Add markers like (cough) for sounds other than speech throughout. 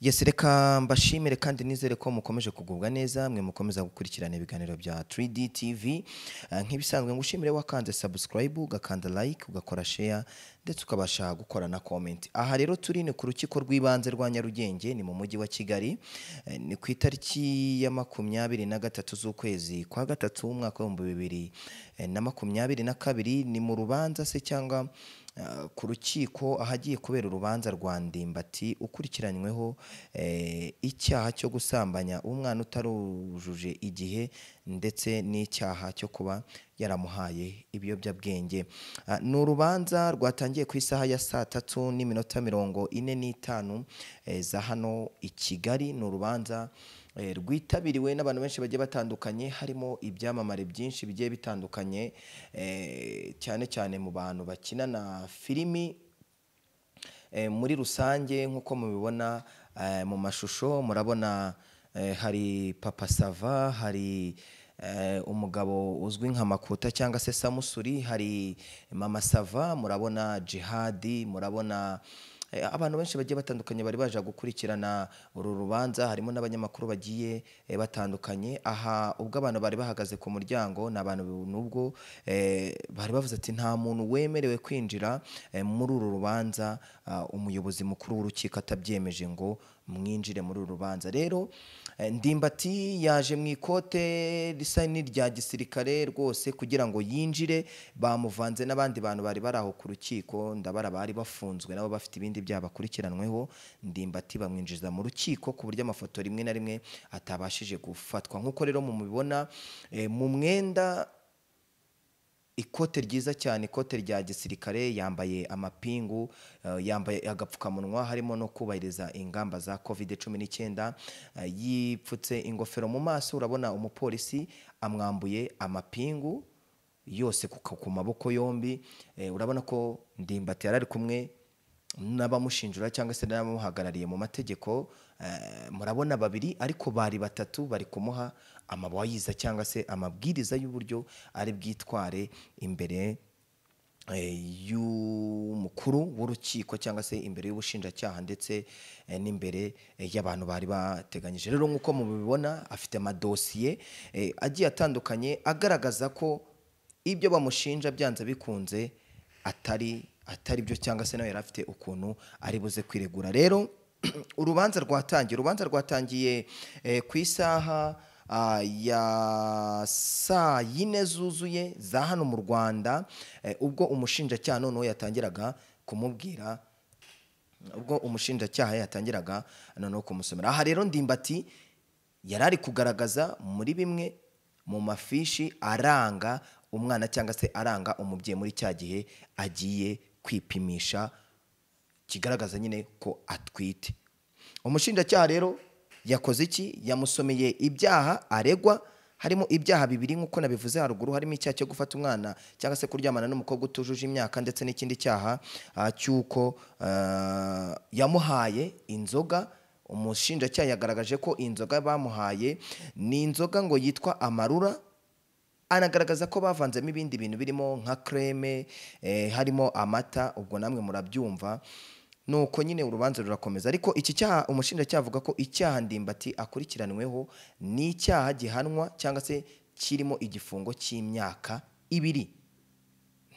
yesi reka mbashimire kandi nizere ko mukomeje kugubwa neza mwe mukomeza gukurikirana ibiganiro bya 3D TV eh, nk'ibisanzwe ngushimire wakanze subscribe ugakanda like ugakora share ndetse ukabasha gukora na komenti aha rero turi ni ku rukiko rw'ibanze rwa nyarugenge ni mu mujyi wa kigali eh, ni ku itariki ya makumyabiri na gatatu z'ukwezi kwa gatatu umwaka w'ibihumbi bibiri eh, na makumyabiri na kabiri ni mu rubanza se cyangwa eh, ku rukiko ahagiye kubera urubanza rwa ndimbati ukurikiranyweho icyaha cyo gusambanya umwana utarujuje igihe ndetse n'icyaha cyo kuba yaramuhaye ibiyobyabwenge ah, ni urubanza rwatangiye ku isaha ya saa tatu n'iminota mirongo ine n'itanu eh, za hano i kigali ni urubanza eh, rwitabiriwe n'abantu benshi bagiye batandukanye harimo ibyamamare byinshi bigiye bitandukanye eh, cyane cyane mu bantu bakina na filimi muri rusange nk'uko mubibona mu mashusho murabona hari papa sava hari Eh, umugabo uzwi nka makuta cyangwa se samusuri hari mama sava murabona jihadi murabona eh, abantu benshi bagiye batandukanye bari baje gukurikirana uru rubanza harimo n'abanyamakuru bagiye eh, batandukanye aha ubwo abantu bari bahagaze ku muryango ni abantu n'ubwo bari bavuze ati nta muntu wemerewe kwinjira muri uru rubanza ah, umuyobozi mukuru w'urukiko atabyemeje ngo mwinjire muri uru rubanza rero eh, ndimbati yaje mu ikote risa n'irya gisirikare rwose kugira ngo yinjire bamuvanze n'abandi bantu bari bari aho ku rukiko ndabara bari bafunzwe nabo bafite ibindi byaha bakurikiranweho ndimbati bamwinjiza mu rukiko ku buryo amafoto rimwe na rimwe atabashije gufatwa nk'uko rero mumubibona eh, mu mwenda ikote ryiza cyane ikote rya gisirikare yambaye amapingu eh, yambaye agapfukamunwa harimo no kubahiriza ingamba za covid cumi n'icyenda eh, yipfutse ingofero mu maso urabona umupolisi amwambuye amapingu yose ku maboko yombi eh, urabona ko ndimbati yari ari kumwe n'abamushinjura cyangwa se n'abamuhagarariye mu mategeko eh, murabona babiri ariko bari batatu bari kumuha amabayiza cyangwa se amabwiriza y'uburyo ari bwitware imbere eh, y'umukuru w'urukiko cyangwa se imbere y'ubushinjacyaha ndetse eh, n'imbere y'abantu bari bateganyije rero nk'uko mubibona afite amadosiye agiye atandukanye agaragaza ko ibyo bamushinja byanze bikunze atari atari byo cyangwa se nawe yari afite ukuntu ari buze kwiregura rero (clears throat) urubanza rwatangiye urubanza rwatangiye eh, ku isaha ah, ya saa yine zuzuye za hano mu rwanda eh, ubwo umushinjacyaha noneho yatangiraga kumubwira ubwo umushinjacyaha yatangiraga noneho kumusomera aha rero ndimbati yari ari kugaragaza muri bimwe mu mafishi aranga umwana cyangwa se aranga umubyeyi muri cya gihe agiye kwipimisha kigaragaza nyine ko atwite umushinjacyaha rero yakoze iki yamusomeye ibyaha aregwa harimo ibyaha bibiri nk'uko nabivuze haruguru harimo icyaha cyo gufata umwana cyangwa se kuryamana n'umukobwa utujuje imyaka ndetse n'ikindi cyaha ah, cy'uko ah, yamuhaye inzoga umushinjacyaha yagaragaje ko inzoga bamuhaye ni inzoga ngo yitwa amarura anagaragaza ko bavanzemo ibindi bintu birimo nka kreme eh, harimo amata ubwo namwe murabyumva nuko nyine urubanza rurakomeza ariko iki cyaha umushinjacyaha avuga ko icyaha ndimbati akurikiranweho ni icyaha gihanwa cyangwa se kirimo igifungo cy'imyaka ibiri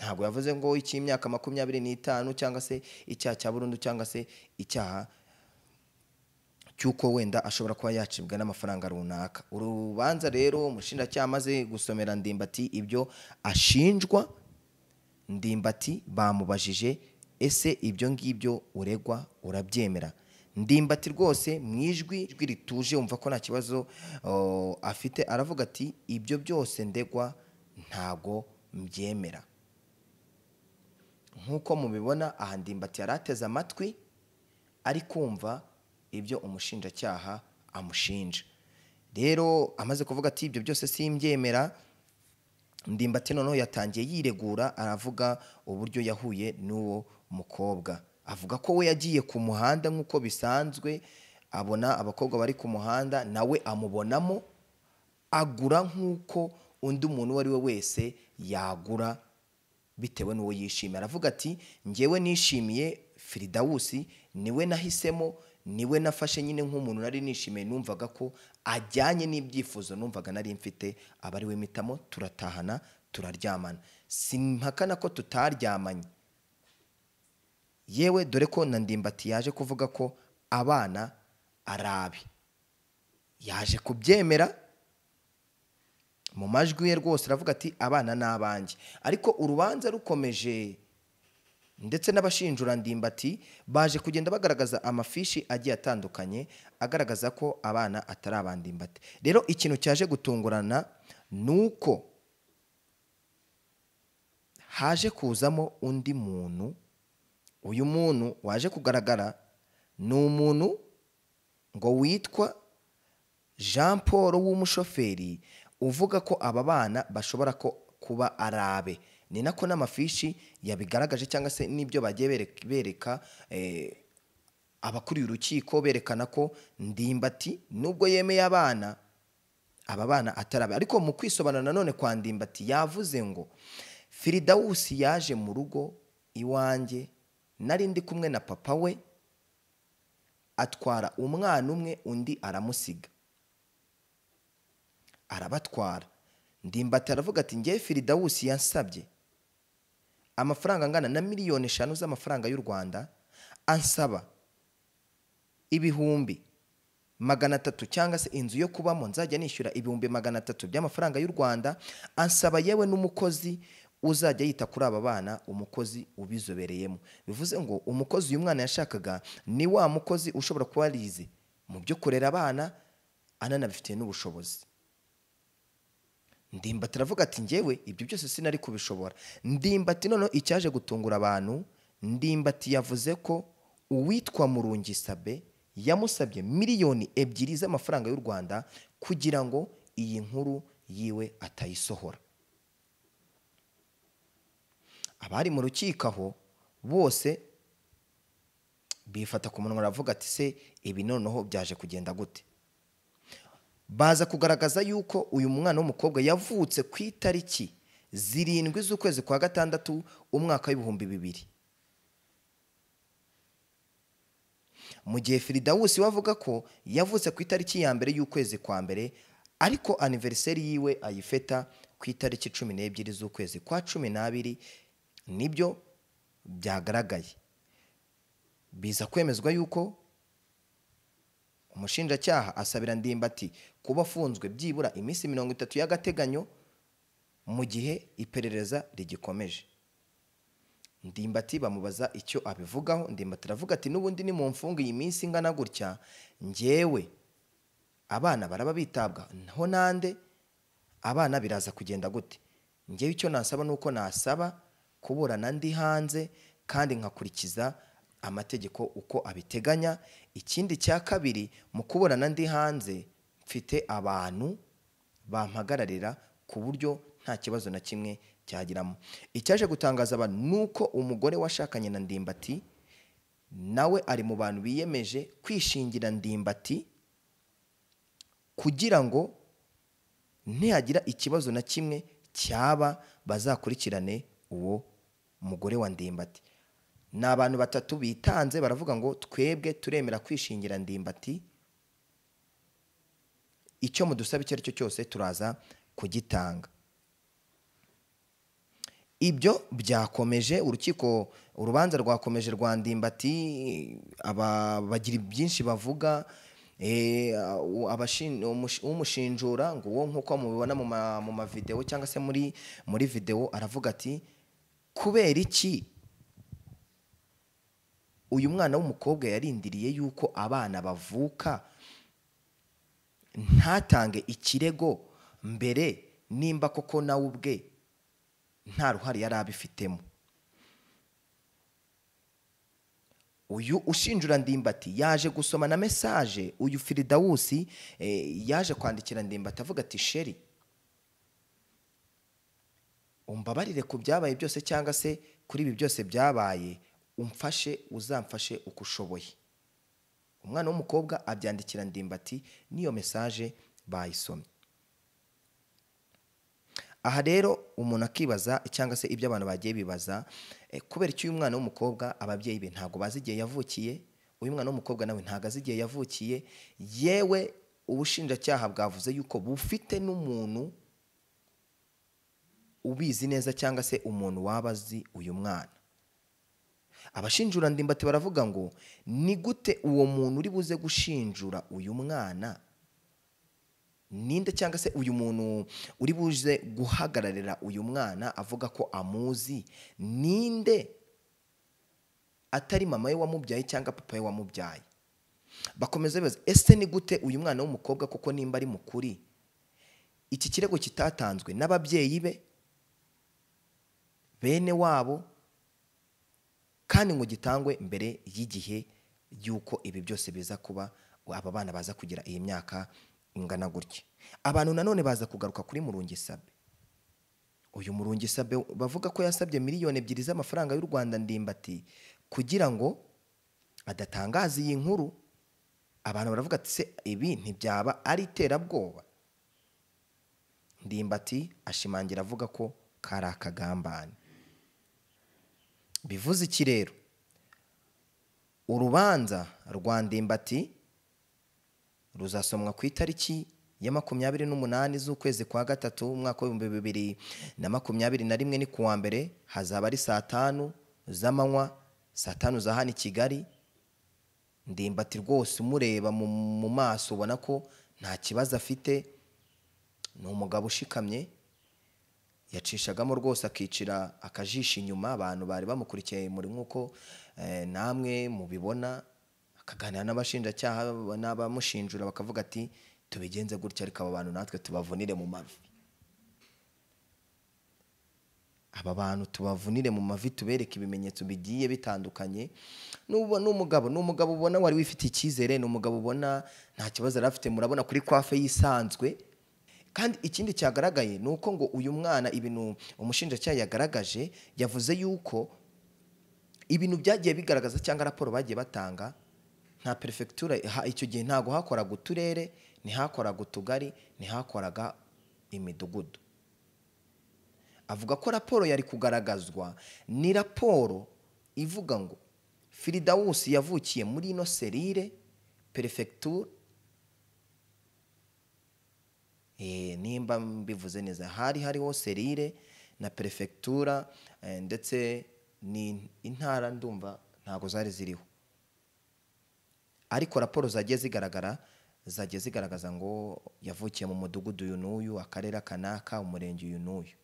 ntabwo yavuze ngo icy'imyaka makumyabiri n'itanu cyangwa se icyaha cya burundu cyangwa se icyaha cy'uko wenda ashobora kuba yacibwa n'amafaranga runaka urubanza rero umushinjacyaha amaze gusomera ndimbati ibyo ashinjwa ndimbati bamubajije ese ibyo ngibyo uregwa urabyemera ndimbati rwose mu ijwi ijwi rituje wumva ko nta kibazo afite aravuga ati ibyo byose ndegwa ntago mbyemera nk'uko mubibona aha ndimbati yari ateze amatwi ari kumva ibyo umushinjacyaha amushinja rero amaze kuvuga ati ibyo byose simbyemera ndimbati noneho yatangiye yiregura aravuga uburyo yahuye n'uwo mukobwa avuga ko we yagiye ku muhanda nk'uko bisanzwe abona abakobwa bari ku muhanda nawe amubonamo agura nk'uko undi muntu uwo ari we wese yagura bitewe n'uwo yishimiye aravuga ati ngewe nishimiye firidawusi niwe nahisemo niwe nafashe nyine nk'umuntu nari nishimiye numvaga ko ajyanye n'ibyifuzo numvaga nari mfite aba ari mpitamo turatahana turaryamana simpakana ko tutaryamanye yewe dore ko na ndimbati yaje kuvuga ko abana arabi yaje kubyemera mu majwi ye rwose aravuga ati abana ni abanjye ariko urubanza rukomeje ndetse n’abashinjura ndimbati baje kugenda bagaragaza amafishi agiye atandukanye agaragaza ko abana atari abandimbati rero ikintu cyaje gutungurana nuko haje kuzamo undi muntu uyu muntu waje kugaragara ni umuntu ngo witwa jean paul w'umushoferi uvuga ko aba bana bashobora kuba arabe ni nako n'amafishi yabigaragaje cyangwa se n'ibyo bagiye bereka eh, abakuriye urukiko berekana ko ndimbati nubwo yemeye abana aba bana atarabe ariko mu kwisobanura nanone kwa ndimbati yavuze ngo firidawusi yaje mu rugo iwanjye nari ndi kumwe na papa we atwara umwana umwe undi aramusiga arabatwara ndimbati aravuga ati ngewe firidawusi yasabye amafaranga angana na miliyoni eshanu z'amafaranga y'u rwanda ansaba ibihumbi magana atatu cyangwa se inzu yo kubamo nzajya nishyura ibihumbi magana atatu by'amafaranga y'u rwanda ansaba yewe n'umukozi uzajya yita kuri aba bana umukozi ubizobereyemo bivuze ngo umukozi uyu mwana yashakaga ni wa mukozi ushobora kuba arize mu byo kurera abana ananabifitiye n'ubushobozi ndimbati aravuga ati ngewe ibyo byose sinari kubishobora ndimbati noneho icyaje gutungura abantu ndimbati yavuze ko uwitwa murungisabe yamusabye miliyoni ebyiri z'amafaranga y'u rwanda kugira ngo iyi nkuru yiwe atayisohora abari mu rukiko aho bose bifata ku munwa aravuga ati se ibi noneho byaje kugenda gute baza kugaragaza yuko uyu mwana w'umukobwa yavutse ku itariki zirindwi z'ukwezi kwa gatandatu umwaka w'ibihumbi bibiri mu gihe firidawusi we ko yavutse ku itariki ya mbere y'ukwezi kwa mbere ariko aniveriseri yiwe ayifeta ku itariki cumi n'ebyiri z'ukwezi kwa cumi n'abiri nibyo byagaragaye biza kwemezwa yuko umushinjacyaha asabira ndimbati kuba afunzwe byibura iminsi mirongo itatu y'agateganyo mu gihe iperereza rigikomeje ndimbati bamubaza icyo abivugaho ndimbati aravuga ati n'ubundi ni mu mfunga iyi minsi ingana gutya ngewe abana baraba bitabwa naho nande abana biraza kugenda gute ngewe icyo nasaba ni uko nasaba kuburana ndi hanze kandi nkakurikiza amategeko uko abiteganya ikindi cya kabiri mu kuburana ndi hanze mfite abantu bampagararira ku buryo nta kibazo na kimwe cyagiramo icyaje gutangaza abantu ni uko umugore washakanye na ndimbati nawe ari mu bantu biyemeje kwishingira ndimbati kugira ngo ntihagira ikibazo na kimwe cyaba bazakurikirane uwo mugore wa ndimbati ni abantu batatu bitanze baravuga ngo twebwe turemera kwishingira ndimbati icyo mudusaba icyo ari cyo cyose turaza kugitanga ibyo byakomeje urukiko urubanza rwakomeje rwandimbati bagira byinshi bavuga eh, umushinjura ngo uwo nk'uko mubibona mu mavidewo cyangwa se muri muri videwo aravuga ati kubera iki uyu mwana w'umukobwa yarindiriye yuko abana bavuka ntatange ikirego mbere nimba koko nawe ubwe nta ruhare yari abifitemo uyu ushinjura ndimbati yaje gusoma na mesaje uyu firidawusi eh, yaje kwandikira ndimbati avuga ati sheri umbabarire ku byabaye byose cyangwa se kuri ibi byose byabaye umfashe uzamfashe uko ushoboye umwana w'umukobwa abyandikira ndimbati n'iyo mesaje bayisomye aha rero umuntu akibaza cyangwa se ibyo abantu bagiye bibaza eh, kubera icyo uyu mwana w'umukobwa ababyeyi be ntabwo bazi igihe yavukiye uyu mwana w'umukobwa nawe ntabwo azi igihe yavukiye yewe ubushinjacyaha bwavuze yuko bufite n'umuntu ubizi neza cyangwa se umuntu waba azi uyu mwana abashinjura ndimbati baravuga ngo ni gute uwo muntu uri buze gushinjura uyu mwana ninde cyangwa se uyu muntu uri buze guhagararira uyu mwana avuga ko amuzi ninde atari mama we wamubyaye cyangwa papa we wamubyaye bakomeza bibaza ese ni gute uyu mwana w'umukobwa kuko nimba ari mukuri iki kirego kitatanzwe n'ababyeyi be bene wabo kandi ngo gitangwe mbere y'igihe y'uko ibi byose biza kuba aba bana baza kugira iyi myaka ingana gutya abantu nanone baza kugaruka kuri murungisabe uyu murungisabe bavuga ko yasabye miliyoni ebyiri z'amafaranga y'u rwanda ndimbati kugira ngo adatangaza iyi nkuru abantu baravuga ati se ibi ntibyaba ari iterabwoba ndimbati ashimangira avuga ko kari akagambane bivuze iki rero urubanza rwa ndimbati ruzasomwa ku itariki ya makumyabiri n'umunani z'ukwezi kwa gatatu umwaka w'ibihumbi bibiri na makumyabiri na rimwe ni kuwa mbere hazaba ari saa tanu z'amanywa saa tanu za hano i kigali ndimbati rwose umureba mu maso ubona ko nta kibazo afite ni umugabo ushikamye yacishagamo rwose akicira akajisha inyuma abantu bari bamukurikiye muri nk'uko eh, namwe mubibona akaganira n'abashinjacyaha n'abamushinjura bakavuga ati tubigenze gutya ariko aba bantu natwe tubavunire mu mavi aba bantu tubavunire mu mavi tubereke ibimenyetso bigiye bitandukanye n'ubu ni umugabo ni umugabo ubona wari wifite icyizere ni umugabo ubona nta kibazo yari afite murabona kuri kwafe yisanzwe kandi ikindi cyagaragaye ni uko ngo uyu mwana ibintu umushinjacyaha yagaragaje yavuze yuko ibintu byagiye bigaragaza cyangwa raporo bagiye batanga nta perefegitura icyo gihe ntabwo hakoraga uturere ntihakoraga utugari ntihakoraga imidugudu avuga ko raporo yari kugaragazwa ni raporo ivuga ngo firidawusi yavukiye muri ino serire perefegitura Eh, nimba mbivuze neza hari hariho serire na perefegitura eh, ndetse ni intara ndumva ntabwo zari ziriho ariko raporo zagiye zigaragara zagiye zigaragaza ngo yavukiye mu mudugudu uyu n'uyu akarere kanaka umurenge uyu n'uyu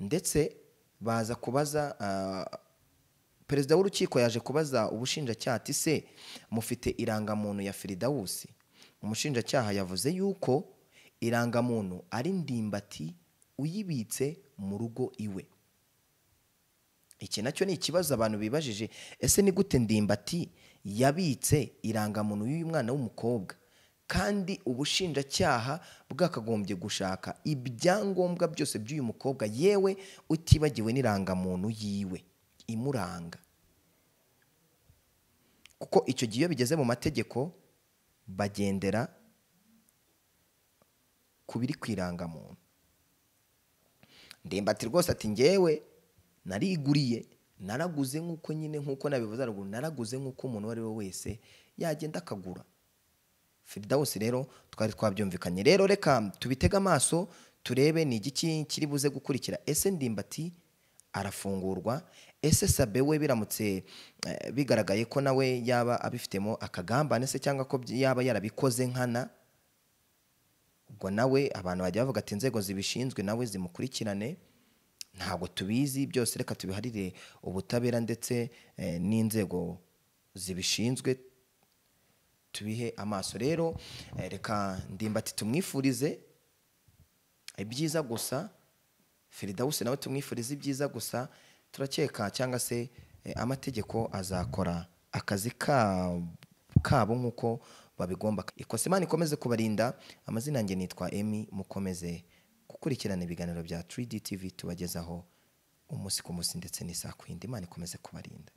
ndetse baza kubaza ah, perezida w'urukiko yaje kubaza ubushinjacyaha ati se mufite irangamuntu ya firidawusi umushinjacyaha yavuze yuko irangamuntu ari ndimbati uyibitse mu rugo iwe iki nacyo ni ikibazo abantu bibajije ese ni gute ndimbati yabitse irangamuntu y'uyu mwana w'umukobwa kandi ubushinjacyaha bwakagombye gushaka ibyangombwa byose by'uyu mukobwa yewe utibagiwe n'irangamuntu yiwe imuranga kuko icyo gihe iyo bigeze mu mategeko bagendera ku biri ku irangamuntu ndembati rwose ati ngewe nariguriye naraguze nk'uko nyine nk'uko nabivuze haruguru naraguze nk'uko umuntu uwo ari we wese yagenda akagura firidawusi rero twari twabyumvikanye rero reka tubitege amaso turebe ni igiki kiri buze gukurikira ese ndimbati arafungurwa ese sabe we biramutse eh, bigaragaye ko nawe yaba abifitemo akagambane se cyangwa ko yaba yarabikoze nkana ubwo nawe abantu bajya bavuga ati inzego zibishinzwe nawe zimukurikirane ntabwo tubizi byose reka tubiharire ubutabera ndetse eh, n'inzego zibishinzwe tubihe amaso rero eh, reka ndimbati tumwifurize ibyiza gusa feridawusi nawe tumwifuriza ibyiza gusa turakeka cyangwa se eh, amategeko azakora akazi kabo nk'uko babigomba ikosa imana ikomeze kubarinda amazina yanjye nitwa emi mukomeze gukurikirana ibiganiro bya 3D TV tubagezaho umunsi ku munsi ndetse n'isaha ku yindi imana ikomeze kubarinda